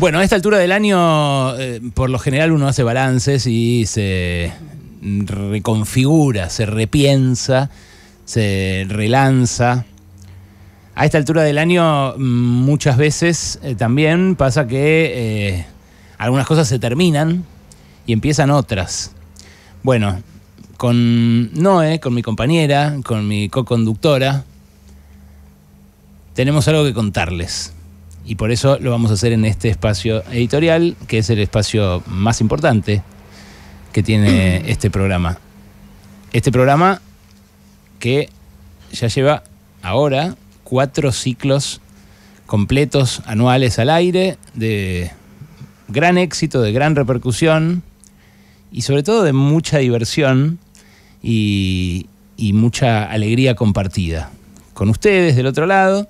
Bueno, a esta altura del año, eh, por lo general uno hace balances y se reconfigura, se repiensa, se relanza. A esta altura del año mm, muchas veces eh, también pasa que eh, algunas cosas se terminan y empiezan otras. Bueno, con Noé, con mi compañera, con mi co-conductora, tenemos algo que contarles. Y por eso lo vamos a hacer en este espacio editorial, que es el espacio más importante que tiene este programa. Este programa que ya lleva ahora cuatro ciclos completos anuales al aire de gran éxito, de gran repercusión y sobre todo de mucha diversión y, mucha alegría compartida. Con ustedes del otro lado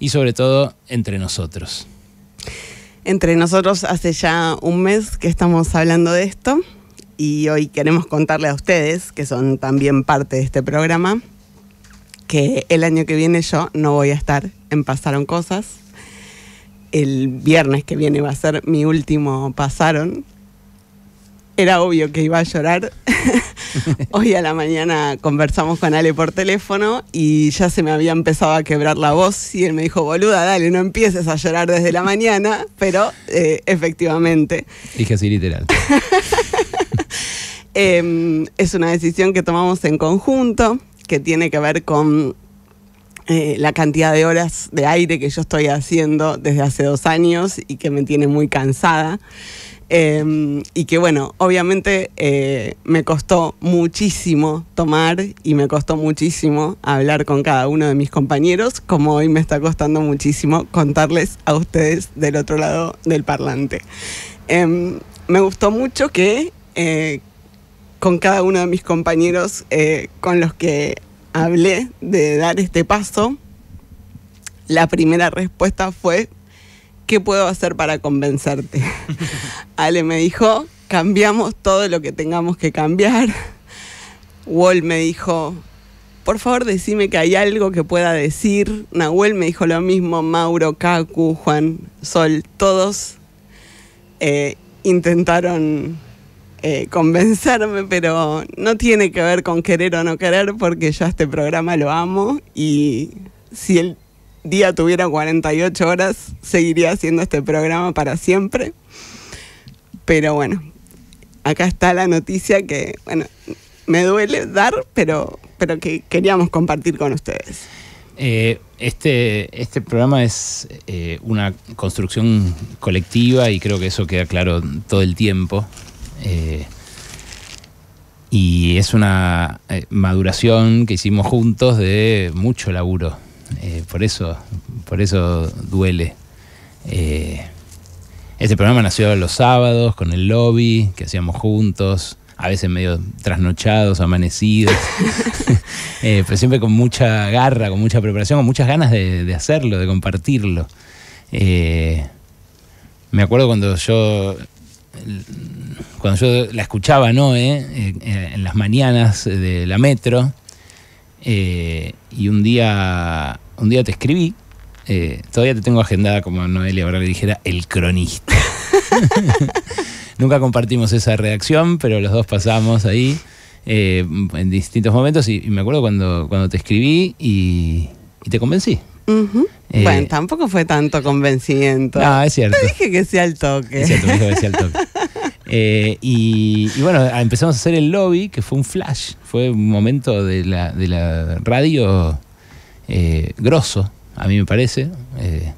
y sobre todo entre nosotros. Entre nosotros hace ya un mes que estamos hablando de esto y hoy queremos contarle a ustedes, que son también parte de este programa, que el año que viene yo no voy a estar en Pasaron Cosas. El viernes que viene va a ser mi último Pasaron era obvio que iba a llorar. Hoy a la mañana conversamos con Ale por teléfono y ya se me había empezado a quebrar la voz y él me dijo, boluda, dale, no empieces a llorar desde la mañana, pero eh, efectivamente. Dije así literal. Em, es una decisión que tomamos en conjunto, que tiene que ver con eh, la cantidad de horas de aire que yo estoy haciendo desde hace dos años y que me tiene muy cansada. Em, y que bueno, obviamente eh, me costó muchísimo tomar y me costó muchísimo hablar con cada uno de mis compañeros, como hoy me está costando muchísimo contarles a ustedes del otro lado del parlante. Em, me gustó mucho que eh, con cada uno de mis compañeros eh, con los que hablé de dar este paso, la primera respuesta fue ¿qué puedo hacer para convencerte? Ale me dijo, cambiamos todo lo que tengamos que cambiar. Wall me dijo, por favor decime que hay algo que pueda decir. Nahuel me dijo lo mismo, Mauro, Kaku, Juan, Sol, todos eh, intentaron eh, convencerme, pero no tiene que ver con querer o no querer, porque ya este programa lo amo y si él día tuviera 48 horas, seguiría haciendo este programa para siempre. Pero bueno, acá está la noticia que, bueno, me duele dar, pero, pero que queríamos compartir con ustedes. Eh, este, este programa es eh, una construcción colectiva y creo que eso queda claro todo el tiempo. Eh, y es una maduración que hicimos juntos de mucho laburo. Eh, por eso, por eso duele. Eh, ese programa nació los sábados con el lobby que hacíamos juntos, a veces medio trasnochados, amanecidos, eh, pero siempre con mucha garra, con mucha preparación, con muchas ganas de, hacerlo, de compartirlo. me acuerdo cuando yo cuando yo la escuchaba ¿no? en las mañanas de la metro eh, y un día, un día te escribí, eh, todavía te tengo agendada como Noelia, ahora le dijera, el cronista. Nunca compartimos esa reacción, pero los dos pasamos ahí eh, en distintos momentos y, me acuerdo cuando, cuando te escribí y, te convencí. bueno, tampoco fue tanto convencimiento. No, es cierto. Te dije que sea el toque. Es cierto, me dijo que sea el toque. Eh, y, bueno, empezamos a hacer el lobby, que fue un flash, fue un momento de la, de la radio eh, grosso, a mí me parece. Eh,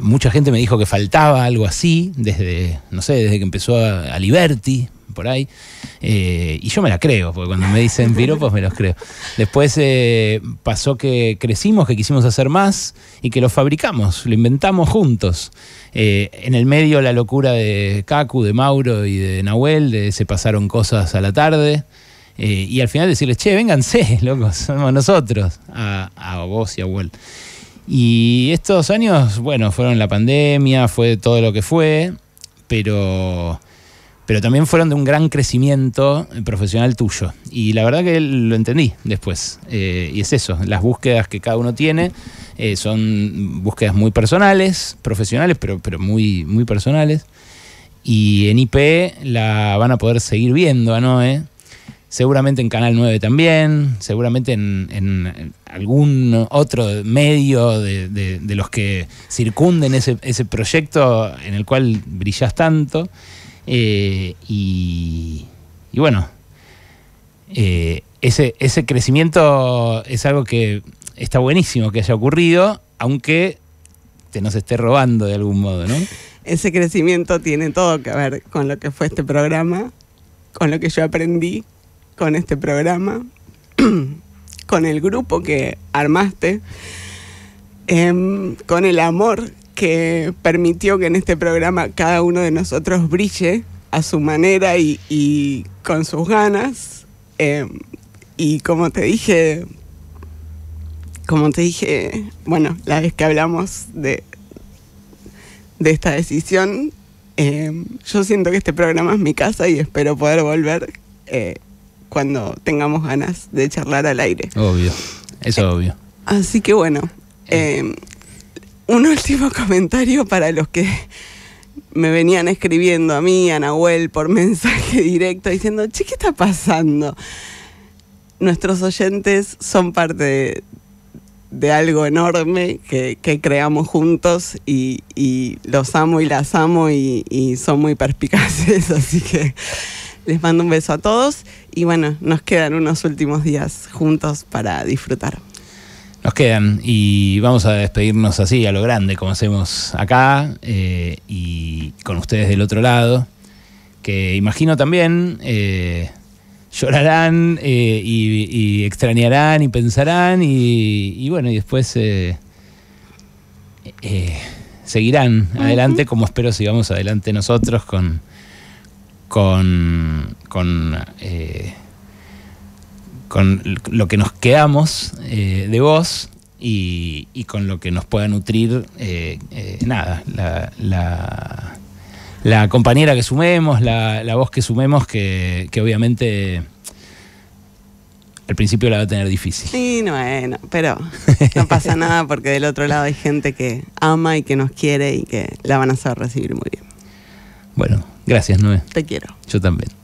mucha gente me dijo que faltaba algo así, desde, no sé, desde que empezó a, a Liberty, por ahí. Eh, y yo me la creo, porque cuando me dicen pues me los creo. Después eh, pasó que crecimos, que quisimos hacer más y que lo fabricamos, lo inventamos juntos. Eh, en el medio la locura de Kaku, de Mauro y de Nahuel, de, se pasaron cosas a la tarde. y al final decirles, che, vénganse, locos, somos nosotros, a, vos y a Well. Y estos años, bueno, fueron la pandemia, fue todo lo que fue, pero pero también fueron de un gran crecimiento eh, profesional tuyo. Y la verdad que lo entendí después. Eh, y es eso, las búsquedas que cada uno tiene eh, son búsquedas muy personales, profesionales, pero, pero muy, muy personales. Y en IP la van a poder seguir viendo a Noé. Seguramente en Canal 9 también, seguramente en, algún otro medio de, los que circunden ese, ese proyecto en el cual brillas tanto. Eh, y, bueno, eh, ese, crecimiento es algo que está buenísimo que haya ocurrido, aunque te nos esté robando de algún modo, ¿no? Ese crecimiento tiene todo que ver con lo que fue este programa, con lo que yo aprendí con este programa, con el grupo que armaste, em, con el amor que permitió que en este programa cada uno de nosotros brille a su manera y, con sus ganas. Em, y como te dije, como te dije, bueno, la vez que hablamos de, de esta decisión, em, yo siento que este programa es mi casa y espero poder volver eh, cuando tengamos ganas de charlar al aire. Obvio, eso es eh, obvio. Así que bueno, eh. em, un último comentario para los que me venían escribiendo a mí, a Nahuel, por mensaje directo, diciendo, che, ¿qué está pasando? Nuestros oyentes son parte de, algo enorme que, creamos juntos y, los amo y las amo y son muy perspicaces, así que les mando un beso a todos y bueno, nos quedan unos últimos días juntos para disfrutar. Nos quedan y vamos a despedirnos así, a lo grande, como hacemos acá eh, y con ustedes del otro lado, que imagino también eh, llorarán eh, y, extrañarán y pensarán y, bueno, y después seguirán adelante como espero sigamos adelante nosotros con... con, con con lo que nos quedamos eh, de voz y, con lo que nos pueda nutrir, eh, eh, nada, la, compañera que sumemos, la, la voz que sumemos, que, que, obviamente al principio la va a tener difícil. Sí, no, pero no pasa nada porque del otro lado hay gente que ama y que nos quiere y que la van a saber recibir muy bien. Bueno, gracias Noé. Te quiero. Yo también.